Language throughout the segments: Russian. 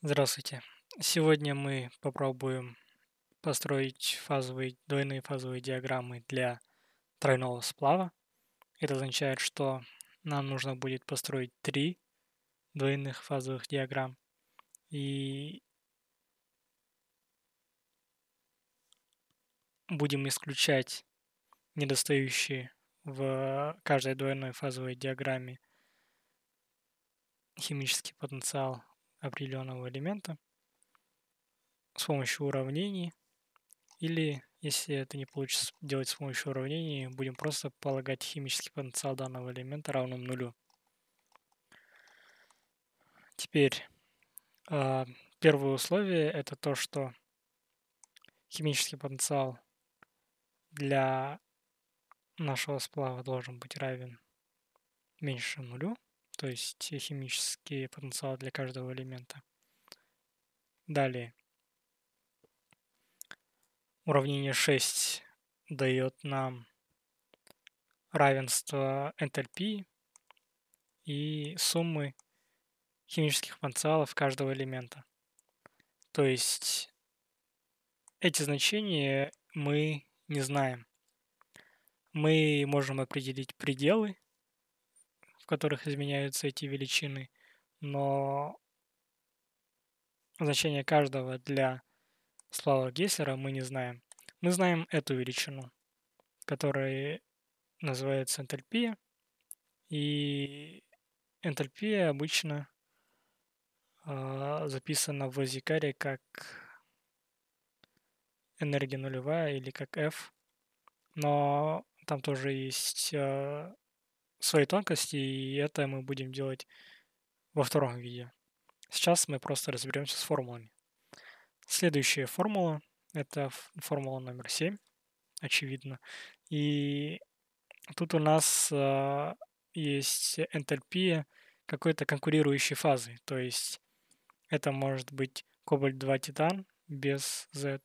Здравствуйте. Сегодня мы попробуем построить фазовые, двойные фазовые диаграммы для тройного сплава. Это означает, что нам нужно будет построить три двойных фазовых диаграмм. И будем исключать недостающие в каждой двойной фазовой диаграмме химический потенциал определенного элемента с помощью уравнений. Или, если это не получится делать с помощью уравнений, будем просто полагать химический потенциал данного элемента равным нулю. Теперь, а, первое условие – это то, что химический потенциал для нашего сплава должен быть равен меньше нулю то есть э, химические потенциалы для каждого элемента. Далее. Уравнение 6 дает нам равенство энтальпии и суммы химических потенциалов каждого элемента. То есть эти значения мы не знаем. Мы можем определить пределы которых изменяются эти величины, но значение каждого для слова Гессера мы не знаем. Мы знаем эту величину, которая называется энтальпия, и энтальпия обычно э, записана в Зикаре как энергия нулевая или как F, но там тоже есть э, свои тонкости, и это мы будем делать во втором видео. Сейчас мы просто разберемся с формулами. Следующая формула – это формула номер 7, очевидно. И тут у нас э, есть энтальпия какой-то конкурирующей фазы. То есть это может быть кобальт-2 титан без Z,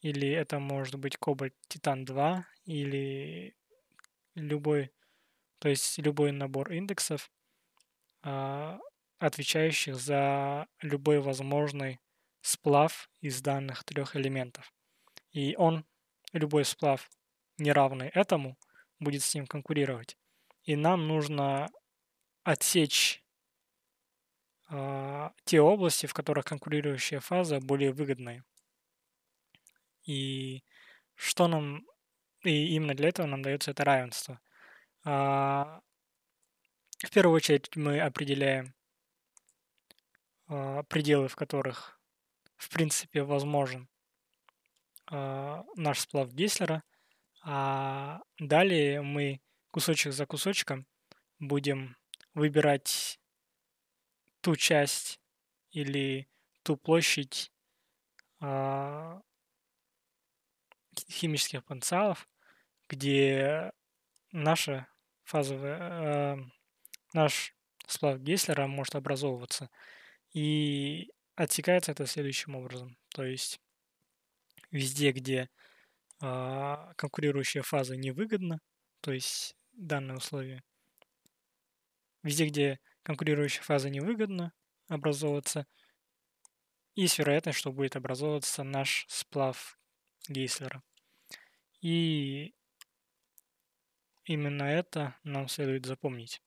или это может быть кобальт-титан-2, или любой то есть любой набор индексов, а, отвечающих за любой возможный сплав из данных трех элементов. И он, любой сплав, не равный этому, будет с ним конкурировать. И нам нужно отсечь э, те области, в которых конкурирующая фаза более выгодная. И что нам и именно для этого нам дается это равенство. А, в первую очередь мы определяем а, пределы, в которых, в принципе, возможен а, наш сплав Гейслера. А далее мы кусочек за кусочком будем выбирать ту часть или ту площадь химических потенциалов, где наша фазовая э, наш сплав Геслера может образовываться. И отсекается это следующим образом. То есть везде, где э, конкурирующая фаза невыгодна, то есть данное условие, везде, где конкурирующая фаза невыгодна образовываться, есть вероятность, что будет образовываться наш сплав Гейслера. И именно это нам следует запомнить.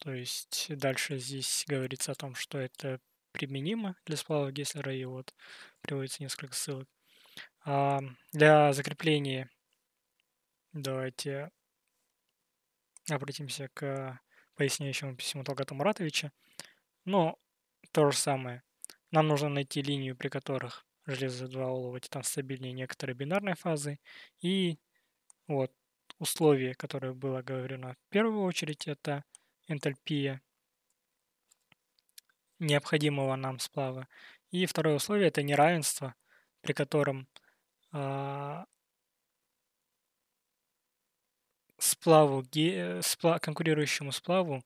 То есть дальше здесь говорится о том, что это применимо для сплава Геслера, и вот приводится несколько ссылок. А для закрепления давайте обратимся к поясняющему письму Талгата Муратовича. Но то же самое. Нам нужно найти линию, при которых железо 2 олова титан стабильнее некоторой бинарной фазы. И вот условие, которое было говорено в первую очередь, это энтальпия необходимого нам сплава. И второе условие – это неравенство, при котором э, сплаву, ге, спла, конкурирующему сплаву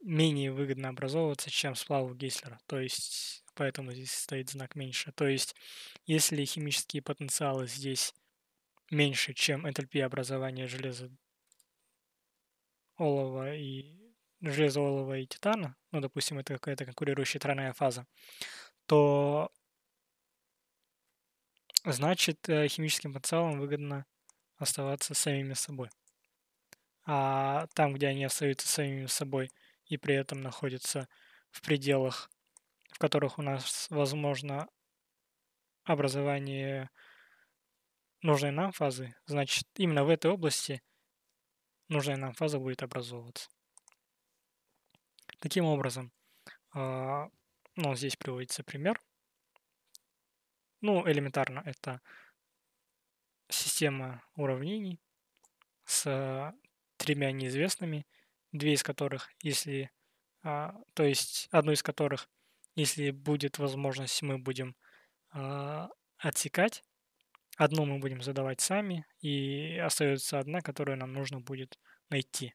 менее выгодно образовываться, чем сплаву Гейслера. То есть, поэтому здесь стоит знак меньше. То есть, если химические потенциалы здесь меньше, чем энтальпия образования железа олова и железа олова и титана, ну, допустим, это какая-то конкурирующая тройная фаза, то значит э, химическим потенциалам выгодно оставаться самими собой. А там, где они остаются самими собой и при этом находятся в пределах, в которых у нас возможно образование нужной нам фазы, значит именно в этой области нужная нам фаза будет образовываться. Таким образом, а, ну, здесь приводится пример. Ну, элементарно, это система уравнений с а, тремя неизвестными, две из которых, если, а, то есть одну из которых, если будет возможность, мы будем отсекать, Одну мы будем задавать сами, и остается одна, которую нам нужно будет найти.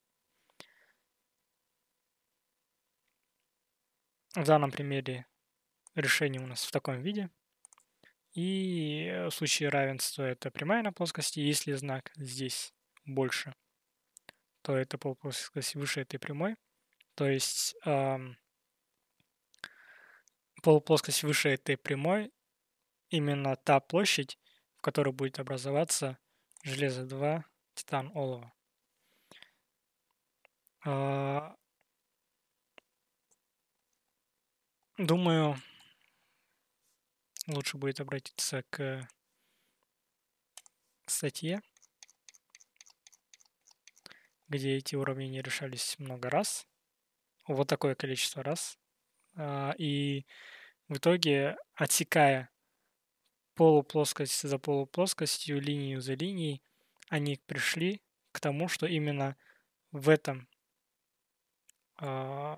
В данном примере решение у нас в таком виде. И э, в случае равенства это прямая на плоскости. Если знак здесь больше, то это по плоскости выше этой прямой. То есть эм, полуплоскость выше этой прямой именно та площадь, в которой будет образоваться железо-2, титан олово. А, думаю, лучше будет обратиться к статье, где эти уравнения решались много раз. Вот такое количество раз. А, и в итоге, отсекая полуплоскость за полуплоскостью, линию за линией, они пришли к тому, что именно в этом э,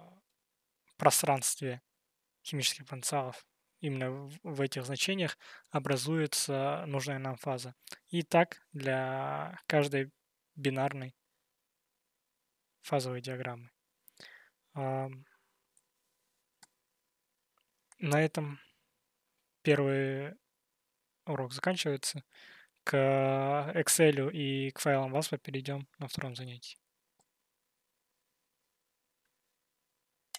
пространстве химических потенциалов, именно в этих значениях образуется нужная нам фаза. И так для каждой бинарной фазовой диаграммы. Э, на этом первые урок заканчивается. К э, Excel и к файлам ВАСПа перейдем на втором занятии.